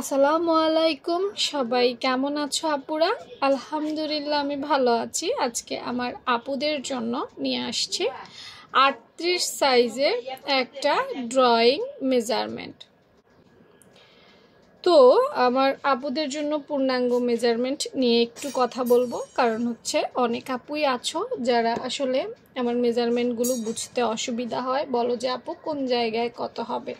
আসসালামু আলাইকুম সবাই কেমন আছো আপুরা আলহামদুলিল্লাহ আমি ভালো আছি আজকে আমার আপুদের জন্য নিয়ে আসছি আটত্রিশ সাইজের একটা ড্রয়িং মেজারমেন্ট তো আমার আপুদের জন্য পূর্ণাঙ্গ মেজারমেন্ট নিয়ে একটু কথা বলবো কারণ হচ্ছে অনেক আপুই আছো যারা আসলে আমার মেজারমেন্টগুলো বুঝতে অসুবিধা হয় বলো যে আপু কোন জায়গায় কত হবে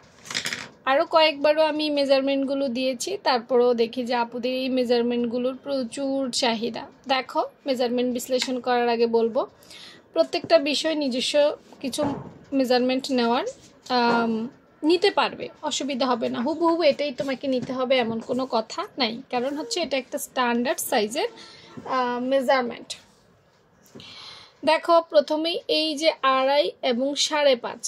আরও কয়েকবারও আমি মেজারমেন্টগুলো দিয়েছি তারপরেও দেখি যে আপুদের এই মেজারমেন্টগুলোর প্রচুর চাহিদা দেখো মেজারমেন্ট বিশ্লেষণ করার আগে বলবো প্রত্যেকটা বিষয় নিজস্ব কিছু মেজারমেন্ট নেওয়ার নিতে পারবে অসুবিধা হবে না হুবহু এটাই তোমাকে নিতে হবে এমন কোনো কথা নাই কারণ হচ্ছে এটা একটা স্ট্যান্ডার্ড সাইজের মেজারমেন্ট দেখো প্রথমেই এই যে আড়াই এবং সাড়ে পাঁচ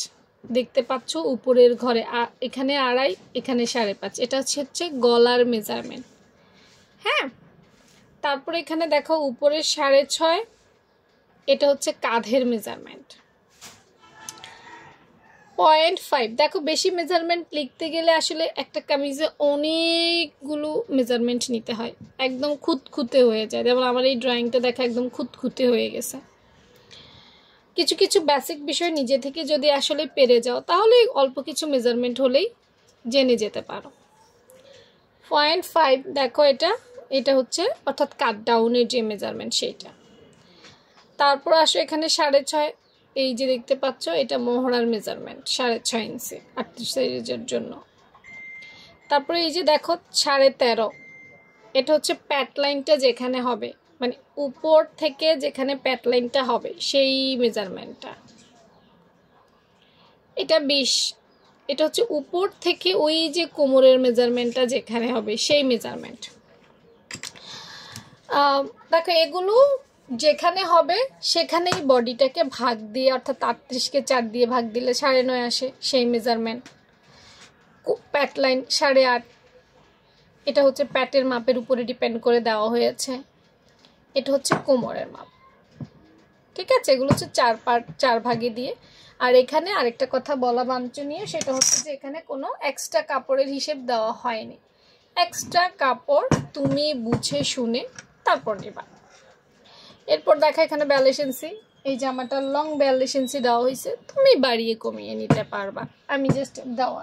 দেখতে পাচ্ছ উপরের ঘরে এখানে আড়াই এখানে সাড়ে পাঁচ এটা হচ্ছে গলার মেজারমেন্ট হ্যাঁ তারপরে এখানে দেখো উপরে সাড়ে ছয় এটা হচ্ছে কাঁধের মেজারমেন্ট পয়েন্ট ফাইভ দেখো বেশি মেজারমেন্ট লিখতে গেলে আসলে একটা কামিজে অনেকগুলো মেজারমেন্ট নিতে হয় একদম খুঁতখুঁতে হয়ে যায় যেমন আমার এই ড্রয়িংটা দেখা একদম খুঁতখুঁতে হয়ে গেছে কিছু কিছু বেসিক বিষয় নিজে থেকে যদি আসলে পেরে যাও তাহলে অল্প কিছু মেজারমেন্ট হলেই জেনে যেতে পারো পয়েন্ট ফাইভ দেখো এটা এটা হচ্ছে অর্থাৎ কাট ডাউনের যে মেজারমেন্ট সেইটা তারপর আসো এখানে সাড়ে ছয় এই যে দেখতে পাচ্ছ এটা মোহরার মেজারমেন্ট সাড়ে ছয় ইঞ্চি আটত্রিশ সাইজের জন্য তারপরে এই যে দেখো সাড়ে তেরো এটা হচ্ছে প্যাট লাইনটা যেখানে হবে মানে উপর থেকে যেখানে প্যাটলাইনটা হবে সেই মেজারমেন্টটা এটা বিশ এটা হচ্ছে উপর থেকে ওই যে কোমরের মেজারমেন্টটা যেখানে হবে সেই মেজারমেন্ট দেখো এগুলো যেখানে হবে সেখানেই বডিটাকে ভাগ দিয়ে অর্থাৎ আটত্রিশকে চার দিয়ে ভাগ দিলে সাড়ে নয় আসে সেই মেজারমেন্ট প্যাট লাইন সাড়ে আট এটা হচ্ছে প্যাটের মাপের উপরে ডিপেন্ড করে দেওয়া হয়েছে এটা হচ্ছে কোমরের মাপ ঠিক আছে এগুলো হচ্ছে চার পার্ট চার ভাগে দিয়ে আর এখানে আরেকটা কথা বলা বাঞ্ছনীয় সেটা হচ্ছে যে এখানে কোনো এক্সট্রা কাপড়ের হিসেব দেওয়া হয়নি এক্সট্রা কাপড় তুমি বুঝে শুনে তারপর নেবা এরপর দেখা এখানে ব্যালেসেন্সি এই জামাটা লং ব্যালেসেন্সি দেওয়া হয়েছে তুমি বাড়িয়ে কমিয়ে নিতে পারবা আমি জাস্ট দেওয়া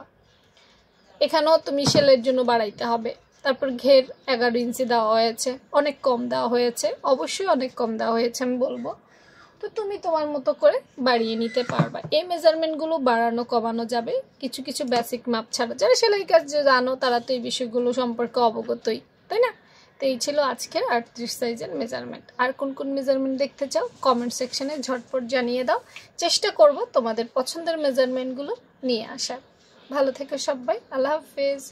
এখানেও তুমি সেলের জন্য বাড়াইতে হবে তারপর ঘের এগারো ইঞ্চি দেওয়া হয়েছে অনেক কম দেওয়া হয়েছে অবশ্যই অনেক কম দেওয়া হয়েছে আমি বলবো তো তুমি তোমার মতো করে বাড়িয়ে নিতে পারবা এই মেজারমেন্টগুলো বাড়ানো কমানো যাবে কিছু কিছু বেসিক মাপ ছাড়া যারা সেলাই কাজ জানো তারা তো এই বিষয়গুলো সম্পর্কে অবগতই তাই না তো এই ছিল আজকের আটত্রিশ সাইজের মেজারমেন্ট আর কোন কোন মেজারমেন্ট দেখতে চাও কমেন্ট সেকশনে ঝটপট জানিয়ে দাও চেষ্টা করব তোমাদের পছন্দের মেজারমেন্টগুলো নিয়ে আসার ভালো থেকো সবাই আল্লাহ হাফেজ